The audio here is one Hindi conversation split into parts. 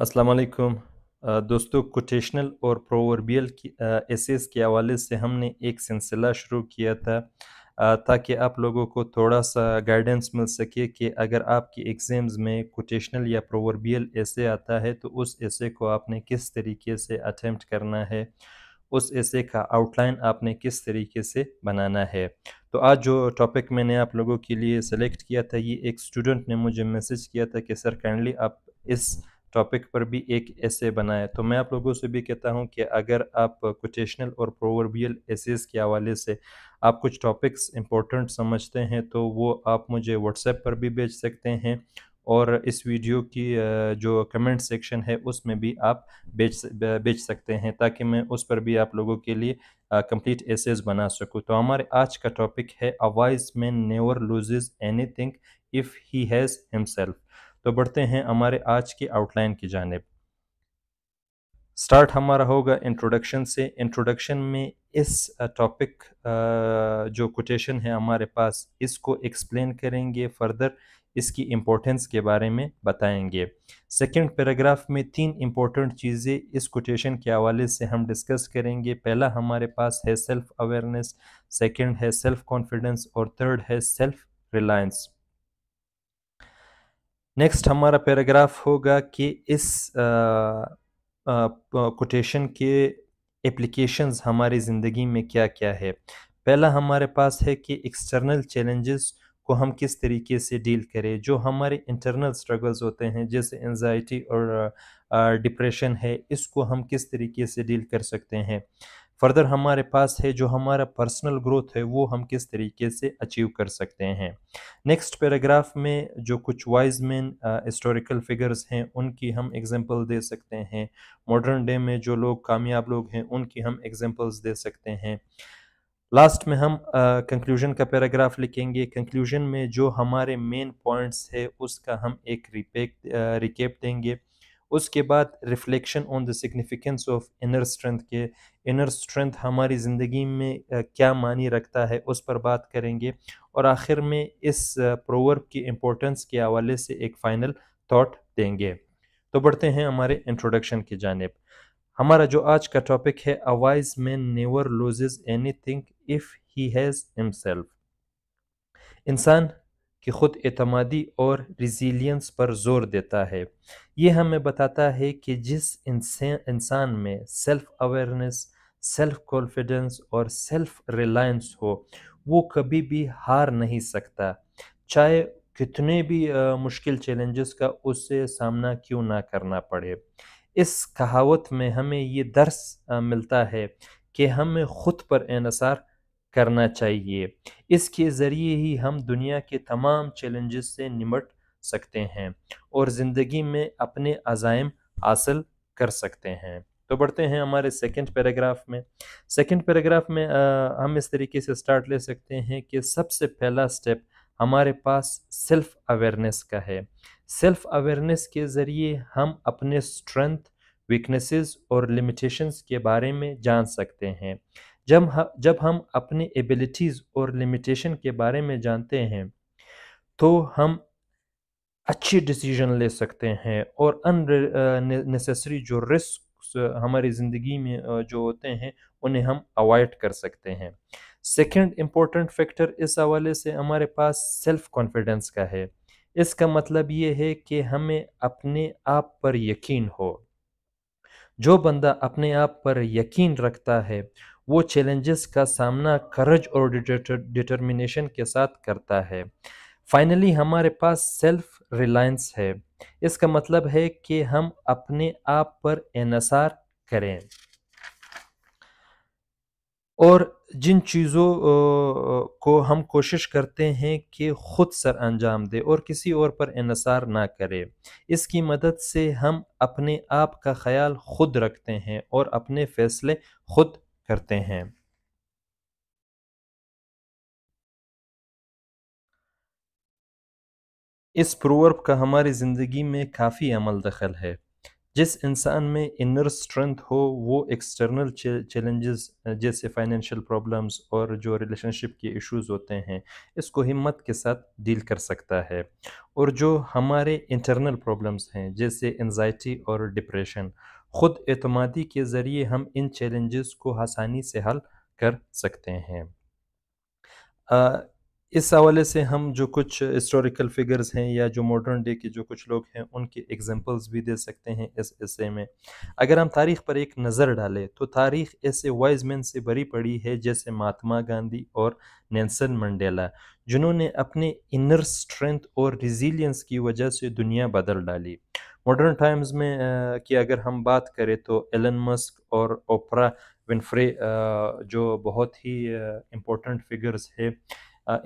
अस्सलाम वालेकुम दोस्तों कोटेशनल और प्रोवर्बियल की एसेस के हवाले से हमने एक सिलसिला शुरू किया था ताकि आप लोगों को थोड़ा सा गाइडेंस मिल सके कि अगर आपके एग्ज़ाम्स में कोटेशनल या प्रोवर्बियल एसे आता है तो उस एसे को आपने किस तरीके से अटैम्प्ट करना है उस एसे का आउटलाइन आपने किस तरीके से बनाना है तो आज जो टॉपिक मैंने आप लोगों के लिए सेलेक्ट किया था ये एक स्टूडेंट ने मुझे मैसेज किया था कि सर काइंडली आप इस टॉपिक पर भी एक ऐसे बनाए तो मैं आप लोगों से भी कहता हूँ कि अगर आप कोटेशनल और प्रोवर्बियल एसेज के हवाले से आप कुछ टॉपिक्स इम्पोर्टेंट समझते हैं तो वो आप मुझे व्हाट्सएप पर भी भेज सकते हैं और इस वीडियो की जो कमेंट सेक्शन है उसमें भी आप बेच बेच सकते हैं ताकि मैं उस पर भी आप लोगों के लिए कंप्लीट एसेज बना सकूं तो हमारे आज का टॉपिक है a wise man never loses anything if he has himself तो बढ़ते हैं हमारे आज के आउटलाइन की जानब स्टार्ट हमारा होगा इंट्रोडक्शन से इंट्रोडक्शन में इस टॉपिक जो कोटेशन है हमारे पास इसको एक्सप्लेन करेंगे फर्दर इसकी इम्पोर्टेंस के बारे में बताएंगे सेकंड पैराग्राफ में तीन इम्पोर्टेंट चीज़ें इस कोटेशन के हवाले से हम डिस्कस करेंगे पहला हमारे पास है सेल्फ़ अवेयरनेस सेकंड है सेल्फ़ कॉन्फिडेंस और थर्ड है सेल्फ़ रिलायंस नेक्स्ट हमारा पैराग्राफ होगा कि इस कोटेशन के एप्लीकेशंस हमारी ज़िंदगी में क्या क्या है पहला हमारे पास है कि एक्सटर्नल चैलेंजेस को हम किस तरीके से डील करें जो हमारे इंटरनल स्ट्रगल्स होते हैं जैसे एनजाइटी और डिप्रेशन है इसको हम किस तरीके से डील कर सकते हैं फर्दर हमारे पास है जो हमारा पर्सनल ग्रोथ है वो हम किस तरीके से अचीव कर सकते हैं नेक्स्ट पैराग्राफ में जो कुछ वाइज मैन हिस्टोरिकल फिगर्स हैं उनकी हम एग्जांपल दे सकते हैं मॉडर्न डे में जो लोग कामयाब लोग हैं उनकी हम एग्जांपल्स दे सकते हैं लास्ट में हम कंक्लूजन uh, का पैराग्राफ लिखेंगे कंक्लूजन में जो हमारे मेन पॉइंट्स है उसका हम एक रिपेक रिकेप देंगे उसके बाद reflection on the significance of inner strength के इनर स्ट्रेंथ हमारी ज़िंदगी में क्या मानी रखता है उस पर बात करेंगे और आखिर में इस प्रोवर्ब की इम्पोर्टेंस के हवाले से एक फ़ाइनल थाट देंगे तो बढ़ते हैं हमारे इंट्रोडक्शन की जानब हमारा जो आज का टॉपिक है a wise man never lose anything if he has himself इंसान कि ख़ुद एतमादी और रिजीलियंस पर जोर देता है ये हमें बताता है कि जिस इंसान इंसान में सेल्फ़ अवेयरनेस सेल्फ़ कॉन्फिडेंस और सेल्फ़ रिलायंस हो वो कभी भी हार नहीं सकता चाहे कितने भी आ, मुश्किल चैलेंजेस का उससे सामना क्यों ना करना पड़े इस कहावत में हमें ये दर्स आ, मिलता है कि हमें ख़ुद पर इनसार करना चाहिए इसके ज़रिए ही हम दुनिया के तमाम चैलेंजेस से निमट सकते हैं और ज़िंदगी में अपने अजायम हासिल कर सकते हैं तो बढ़ते हैं हमारे सेकंड पैराग्राफ में सेकंड पैराग्राफ में आ, हम इस तरीके से स्टार्ट ले सकते हैं कि सबसे पहला स्टेप हमारे पास सेल्फ अवेयरनेस का है सेल्फ अवेयरनेस के ज़रिए हम अपने स्ट्रेंथ वीकनेसेस और लिमिटेशंस के बारे में जान सकते हैं जब हम जब हम अपनी एबिलिटीज़ और लिमिटेशन के बारे में जानते हैं तो हम अच्छी डिसीजन ले सकते हैं और अन नेसेसरी जो रिस्क हमारी ज़िंदगी में जो होते हैं उन्हें हम अवॉइड कर सकते हैं सेकंड इम्पोर्टेंट फैक्टर इस हवाले से हमारे पास सेल्फ कॉन्फिडेंस का है इसका मतलब ये है कि हमें अपने आप पर यकीन हो जो बंदा अपने आप पर यकीन रखता है वो चैलेंजेस का सामना करज और डिटर्मिनेशन के साथ करता है फाइनली हमारे पास सेल्फ रिलायंस है इसका मतलब है कि हम अपने आप पर इसार करें और जिन चीज़ों को हम कोशिश करते हैं कि ख़ुद सर अंजाम दे और किसी और पर इसार ना करें इसकी मदद से हम अपने आप का ख्याल खुद रखते हैं और अपने फ़ैसले खुद करते हैं इस प्रोवर्ब का हमारी ज़िंदगी में काफ़ी अमल दखल है जिस इंसान में इनर स्ट्रेंथ हो वो एक्सटर्नल चैलेंजेस जैसे फाइनेंशियल प्रॉब्लम्स और जो रिलेशनशिप के इश्यूज होते हैं इसको हिम्मत के साथ डील कर सकता है और जो हमारे इंटरनल प्रॉब्लम्स हैं जैसे एनजाइटी और डिप्रेशन ख़ुद अतमादी के ज़रिए हम इन चैलेंजेस को आसानी से हल कर सकते हैं आ, इस हवाले से हम जो कुछ हिस्टोरिकल फिगर्स हैं या जो मॉडर्न डे के जो कुछ लोग हैं उनके एग्जांपल्स भी दे सकते हैं इस ऐसे में अगर हम तारीख़ पर एक नज़र डालें तो तारीख़ ऐसे वाइज मैन से भरी पड़ी है जैसे महात्मा गांधी और नैनसन मंडेला जिन्होंने अपने इनर स्ट्रेंथ और रिजिलियंस की वजह से दुनिया बदल डाली मॉडर्न टाइम्स में की अगर हम बात करें तो एलन मस्क और ओपरा विनफ्रे जो बहुत ही इम्पोर्टेंट फिगर्स है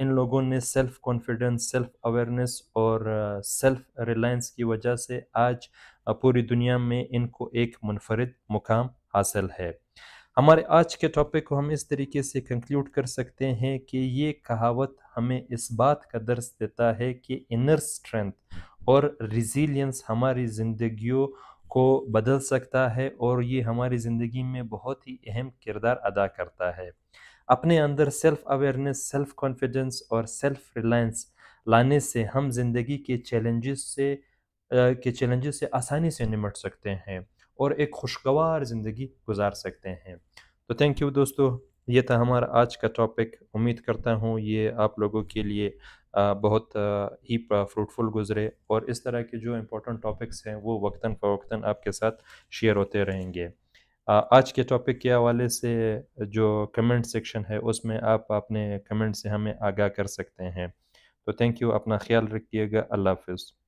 इन लोगों ने सेल्फ कॉन्फिडेंस सेल्फ अवेयरनेस और सेल्फ रिलायंस की वजह से आज पूरी दुनिया में इनको एक मुनफरद मुकाम हासिल है हमारे आज के टॉपिक को हम इस तरीके से कंक्लूड कर सकते हैं कि ये कहावत हमें इस बात का दर्ज देता है कि इनर स्ट्रेंथ और रिजिलियंस हमारी ज़िंदगियों को बदल सकता है और ये हमारी ज़िंदगी में बहुत ही अहम किरदार अदा करता है अपने अंदर सेल्फ़ अवेयरनेस सेल्फ़ कॉन्फिडेंस और सेल्फ़ रिलायंस लाने से हम ज़िंदगी के चैलेंजेस से आ, के चैलेंजेस से आसानी से निमट सकते हैं और एक खुशगवार ज़िंदगी गुजार सकते हैं तो थैंक यू दोस्तों ये था हमारा आज का टॉपिक उम्मीद करता हूँ ये आप लोगों के लिए बहुत ही फ्रूटफुल गुजरे और इस तरह के जो इम्पोर्टेंट टॉपिक्स हैं वो वक्ता फ़वता आपके साथ शेयर होते रहेंगे आज के टॉपिक के हवाले से जो कमेंट सेक्शन है उसमें आप अपने कमेंट से हमें आगाह कर सकते हैं तो थैंक यू अपना ख्याल रखिएगा अल्लाह हाफिज़